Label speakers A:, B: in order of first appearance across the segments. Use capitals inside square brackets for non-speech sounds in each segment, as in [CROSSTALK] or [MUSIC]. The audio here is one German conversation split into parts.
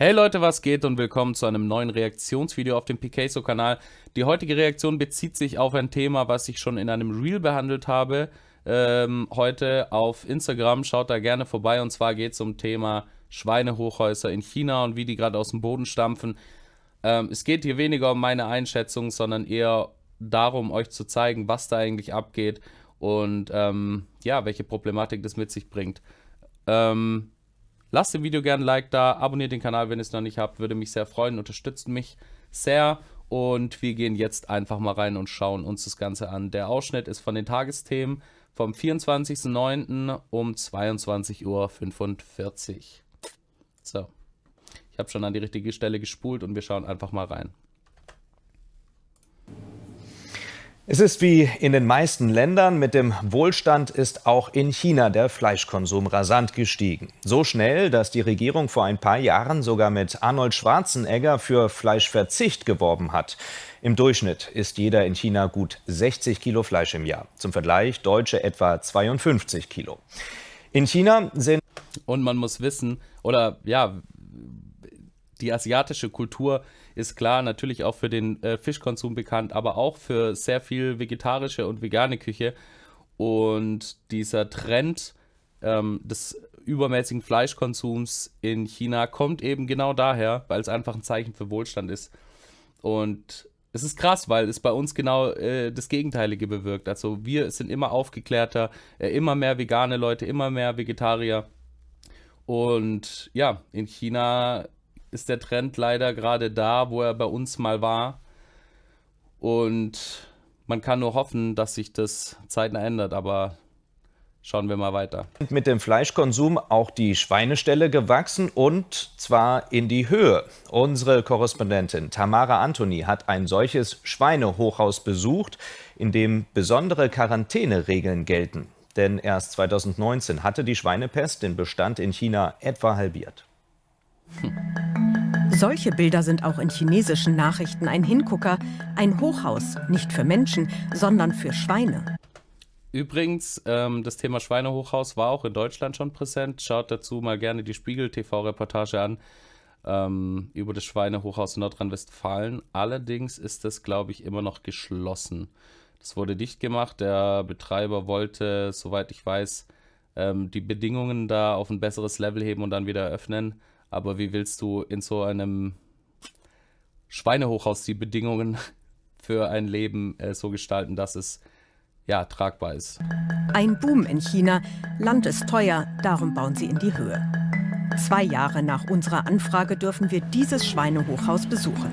A: Hey Leute, was geht und willkommen zu einem neuen Reaktionsvideo auf dem Picasso-Kanal. Die heutige Reaktion bezieht sich auf ein Thema, was ich schon in einem Reel behandelt habe. Ähm, heute auf Instagram, schaut da gerne vorbei. Und zwar geht es um Thema Schweinehochhäuser in China und wie die gerade aus dem Boden stampfen. Ähm, es geht hier weniger um meine Einschätzung, sondern eher darum, euch zu zeigen, was da eigentlich abgeht und ähm, ja, welche Problematik das mit sich bringt. Ähm, Lasst dem Video gerne ein Like da, abonniert den Kanal, wenn ihr es noch nicht habt, würde mich sehr freuen, unterstützt mich sehr. Und wir gehen jetzt einfach mal rein und schauen uns das Ganze an. Der Ausschnitt ist von den Tagesthemen vom 24.09. um 22.45 Uhr. So, ich habe schon an die richtige Stelle gespult und wir schauen einfach mal rein. Es ist wie in den meisten Ländern, mit dem Wohlstand ist auch in China der Fleischkonsum rasant gestiegen. So schnell, dass die Regierung vor ein paar Jahren sogar mit Arnold Schwarzenegger für Fleischverzicht geworben hat. Im Durchschnitt isst jeder in China gut 60 Kilo Fleisch im Jahr. Zum Vergleich Deutsche etwa 52 Kilo. In China sind. Und man muss wissen, oder ja, die asiatische Kultur ist klar natürlich auch für den äh, Fischkonsum bekannt, aber auch für sehr viel vegetarische und vegane Küche. Und dieser Trend ähm, des übermäßigen Fleischkonsums in China kommt eben genau daher, weil es einfach ein Zeichen für Wohlstand ist. Und es ist krass, weil es bei uns genau äh, das Gegenteilige bewirkt. Also wir sind immer aufgeklärter, äh, immer mehr vegane Leute, immer mehr Vegetarier. Und ja, in China ist der Trend leider gerade da, wo er bei uns mal war. Und man kann nur hoffen, dass sich das zeitnah ändert, aber schauen wir mal weiter. Mit dem Fleischkonsum auch die Schweineställe gewachsen und zwar in die Höhe. Unsere Korrespondentin Tamara Antoni hat ein solches Schweinehochhaus besucht, in dem besondere Quarantäneregeln gelten. Denn erst 2019 hatte die Schweinepest den Bestand in China etwa halbiert.
B: Solche Bilder sind auch in chinesischen Nachrichten ein Hingucker, ein Hochhaus, nicht für Menschen, sondern für Schweine.
A: Übrigens, ähm, das Thema Schweinehochhaus war auch in Deutschland schon präsent. Schaut dazu mal gerne die Spiegel-TV-Reportage an ähm, über das Schweinehochhaus in Nordrhein-Westfalen. Allerdings ist das, glaube ich, immer noch geschlossen. Das wurde dicht gemacht. Der Betreiber wollte, soweit ich weiß, ähm, die Bedingungen da auf ein besseres Level heben und dann wieder eröffnen. Aber wie willst du in so einem Schweinehochhaus die Bedingungen [LAUGHS] für ein Leben äh, so gestalten, dass es ja tragbar ist?
B: Ein Boom in China. Land ist teuer, darum bauen sie in die Höhe. Zwei Jahre nach unserer Anfrage dürfen wir dieses Schweinehochhaus besuchen.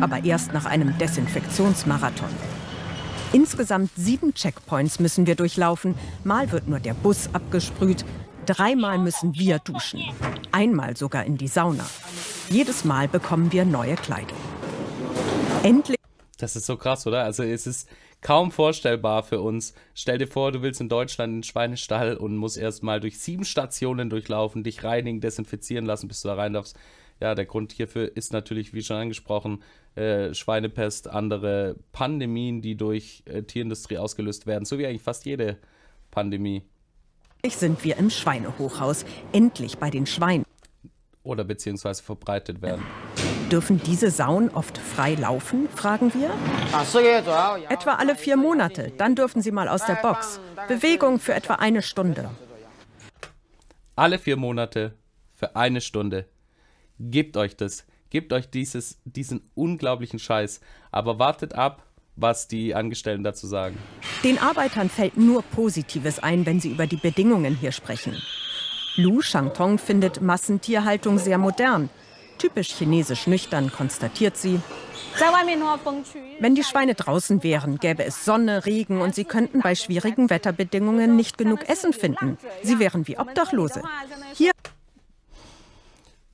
B: Aber erst nach einem Desinfektionsmarathon. Insgesamt sieben Checkpoints müssen wir durchlaufen. Mal wird nur der Bus abgesprüht. Dreimal müssen wir duschen einmal sogar in die Sauna. Jedes Mal bekommen wir neue Kleidung. Endlich.
A: Das ist so krass, oder? Also es ist kaum vorstellbar für uns. Stell dir vor, du willst in Deutschland in den Schweinestall und musst erstmal durch sieben Stationen durchlaufen, dich reinigen, desinfizieren lassen, bis du da rein darfst. Ja, der Grund hierfür ist natürlich, wie schon angesprochen, äh, Schweinepest, andere Pandemien, die durch äh, Tierindustrie ausgelöst werden, so wie eigentlich fast jede Pandemie.
B: Ich sind wir im Schweinehochhaus, endlich bei den Schweinen. Oder beziehungsweise verbreitet werden. Dürfen diese Sauen oft frei laufen, fragen wir? Oh, etwa alle vier Monate, dann dürfen sie mal aus der Box. Bewegung für etwa eine Stunde.
A: Alle vier Monate für eine Stunde. Gebt euch das. Gebt euch dieses, diesen unglaublichen Scheiß. Aber wartet ab, was
B: die Angestellten dazu sagen. Den Arbeitern fällt nur Positives ein, wenn sie über die Bedingungen hier sprechen. Lu Shangtong findet Massentierhaltung sehr modern. Typisch chinesisch nüchtern, konstatiert sie. Wenn die Schweine draußen wären, gäbe es Sonne, Regen und sie könnten bei schwierigen Wetterbedingungen nicht genug Essen finden. Sie wären wie Obdachlose. Hier.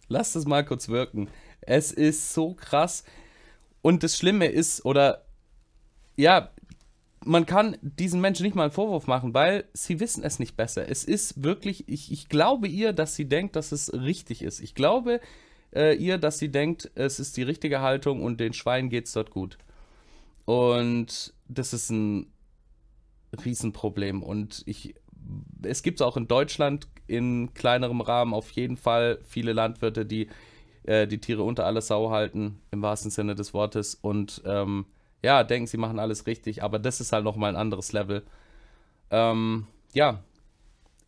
A: Lasst es mal kurz wirken. Es ist so krass. Und das Schlimme ist, oder ja, man kann diesen Menschen nicht mal einen Vorwurf machen, weil sie wissen es nicht besser. Es ist wirklich, ich, ich glaube ihr, dass sie denkt, dass es richtig ist. Ich glaube äh, ihr, dass sie denkt, es ist die richtige Haltung und den Schweinen geht es dort gut. Und das ist ein Riesenproblem. Und ich, es gibt auch in Deutschland in kleinerem Rahmen auf jeden Fall viele Landwirte, die äh, die Tiere unter alle Sau halten, im wahrsten Sinne des Wortes. Und ähm, ja, denken, sie machen alles richtig, aber das ist halt nochmal ein anderes Level. Ähm, ja,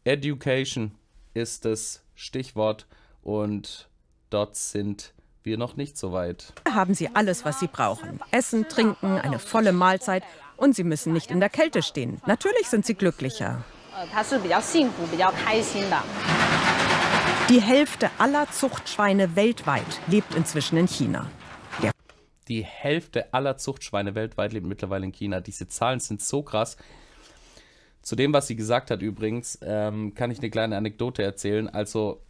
A: Education ist das Stichwort und dort sind
B: wir noch nicht so weit. Haben Sie alles, was Sie brauchen. Essen, trinken, eine volle Mahlzeit und Sie müssen nicht in der Kälte stehen. Natürlich sind Sie glücklicher. Die Hälfte aller Zuchtschweine weltweit lebt inzwischen in China.
A: Die Hälfte aller Zuchtschweine weltweit lebt mittlerweile in China. Diese Zahlen sind so krass. Zu dem, was sie gesagt hat übrigens, ähm, kann ich eine kleine Anekdote erzählen. Also,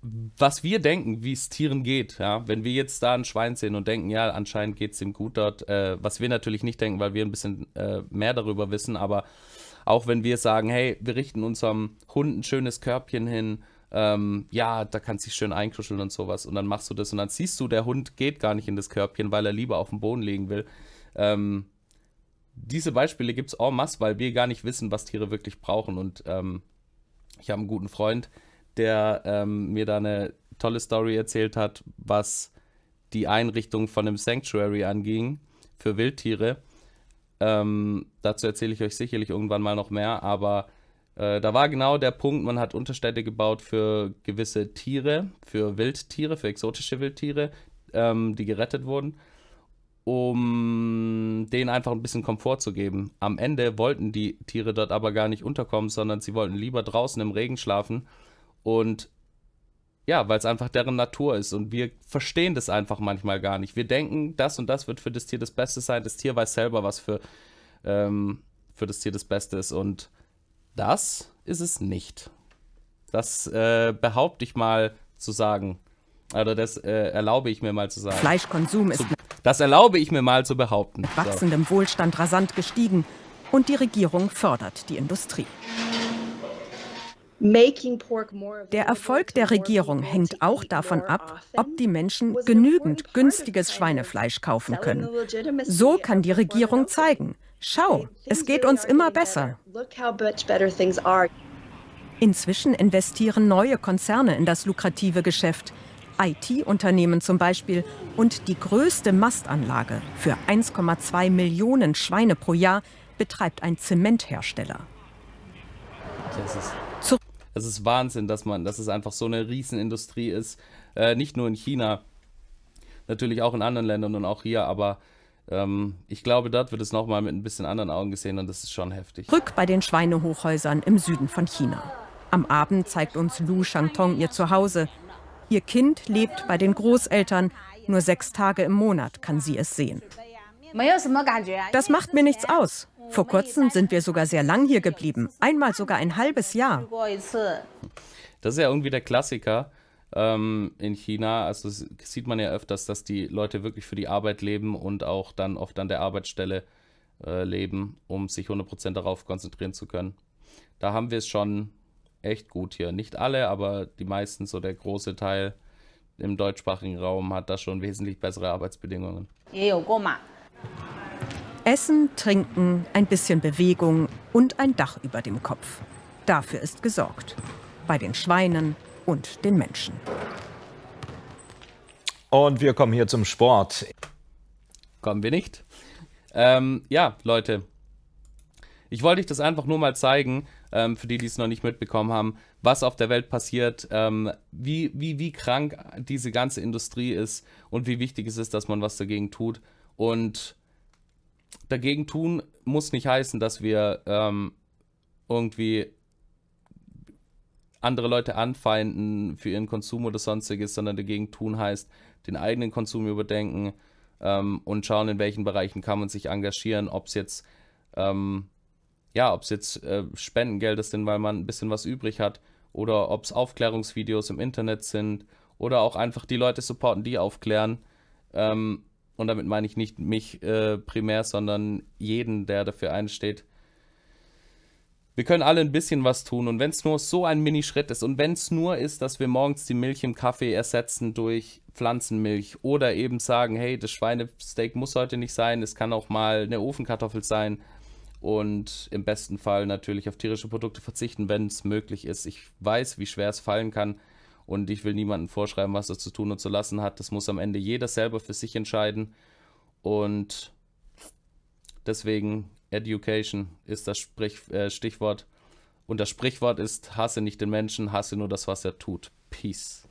A: was wir denken, wie es Tieren geht, ja, wenn wir jetzt da ein Schwein sehen und denken, ja, anscheinend geht es ihm gut dort, äh, was wir natürlich nicht denken, weil wir ein bisschen äh, mehr darüber wissen, aber auch wenn wir sagen, hey, wir richten unserem Hund ein schönes Körbchen hin, ähm, ja, da kannst du dich schön einkuscheln und sowas. Und dann machst du das und dann siehst du, der Hund geht gar nicht in das Körbchen, weil er lieber auf dem Boden liegen will. Ähm, diese Beispiele gibt es en masse, weil wir gar nicht wissen, was Tiere wirklich brauchen. Und ähm, ich habe einen guten Freund, der ähm, mir da eine tolle Story erzählt hat, was die Einrichtung von einem Sanctuary anging für Wildtiere. Ähm, dazu erzähle ich euch sicherlich irgendwann mal noch mehr, aber äh, da war genau der Punkt, man hat Unterstädte gebaut für gewisse Tiere, für Wildtiere, für exotische Wildtiere, ähm, die gerettet wurden, um denen einfach ein bisschen Komfort zu geben. Am Ende wollten die Tiere dort aber gar nicht unterkommen, sondern sie wollten lieber draußen im Regen schlafen und ja, weil es einfach deren Natur ist und wir verstehen das einfach manchmal gar nicht. Wir denken, das und das wird für das Tier das Beste sein. Das Tier weiß selber, was für, ähm, für das Tier das Beste ist und das ist es nicht. Das äh, behaupte ich mal zu sagen. Oder das äh, erlaube ich mir mal zu sagen. Fleischkonsum ist. das erlaube ich mir mal zu behaupten. Mit wachsendem
B: so. Wohlstand rasant gestiegen und die Regierung fördert die Industrie. Der Erfolg der Regierung hängt auch davon ab, ob die Menschen genügend günstiges Schweinefleisch kaufen können. So kann die Regierung zeigen, Schau, es geht uns immer besser. Inzwischen investieren neue Konzerne in das lukrative Geschäft. IT-Unternehmen zum Beispiel und die größte Mastanlage für 1,2 Millionen Schweine pro Jahr betreibt ein Zementhersteller.
A: Das ist, das ist Wahnsinn, dass man, dass es einfach so eine Riesenindustrie ist. Äh, nicht nur in China, natürlich auch in anderen Ländern und auch hier, aber ähm, ich glaube, dort wird es nochmal mit ein bisschen anderen Augen gesehen und das ist schon heftig. Rück
B: bei den Schweinehochhäusern im Süden von China. Am Abend zeigt uns Lu Shangtong ihr Zuhause. Ihr Kind lebt bei den Großeltern. Nur sechs Tage im Monat kann sie es sehen. Das macht mir nichts aus. Vor kurzem sind wir sogar sehr lang hier geblieben. Einmal sogar ein halbes Jahr.
A: Das ist ja irgendwie der Klassiker ähm, in China. Also sieht man ja öfters, dass die Leute wirklich für die Arbeit leben und auch dann oft an der Arbeitsstelle äh, leben, um sich 100% darauf konzentrieren zu können. Da haben wir es schon echt gut hier. Nicht alle, aber die meisten, so der große Teil im deutschsprachigen Raum hat da schon wesentlich bessere Arbeitsbedingungen.
B: Essen, Trinken, ein bisschen Bewegung und ein Dach über dem Kopf. Dafür ist gesorgt. Bei den Schweinen, und den Menschen.
A: Und wir kommen hier zum Sport. Kommen wir nicht? Ähm, ja, Leute. Ich wollte euch das einfach nur mal zeigen, ähm, für die, die es noch nicht mitbekommen haben, was auf der Welt passiert, ähm, wie, wie, wie krank diese ganze Industrie ist und wie wichtig es ist, dass man was dagegen tut. Und dagegen tun muss nicht heißen, dass wir ähm, irgendwie andere Leute anfeinden für ihren Konsum oder sonstiges, sondern dagegen tun heißt, den eigenen Konsum überdenken ähm, und schauen, in welchen Bereichen kann man sich engagieren, ob es jetzt, ähm, ja, ob es jetzt äh, Spendengeld ist, weil man ein bisschen was übrig hat, oder ob es Aufklärungsvideos im Internet sind oder auch einfach die Leute supporten, die aufklären. Ähm, und damit meine ich nicht mich äh, primär, sondern jeden, der dafür einsteht, wir können alle ein bisschen was tun und wenn es nur so ein Minischritt ist und wenn es nur ist, dass wir morgens die Milch im Kaffee ersetzen durch Pflanzenmilch oder eben sagen, hey, das Schweinesteak muss heute nicht sein, es kann auch mal eine Ofenkartoffel sein und im besten Fall natürlich auf tierische Produkte verzichten, wenn es möglich ist. Ich weiß, wie schwer es fallen kann und ich will niemandem vorschreiben, was er zu tun und zu lassen hat. Das muss am Ende jeder selber für sich entscheiden und deswegen Education ist das Sprich, äh, Stichwort. Und das Sprichwort ist, hasse nicht den Menschen, hasse nur das, was er tut. Peace.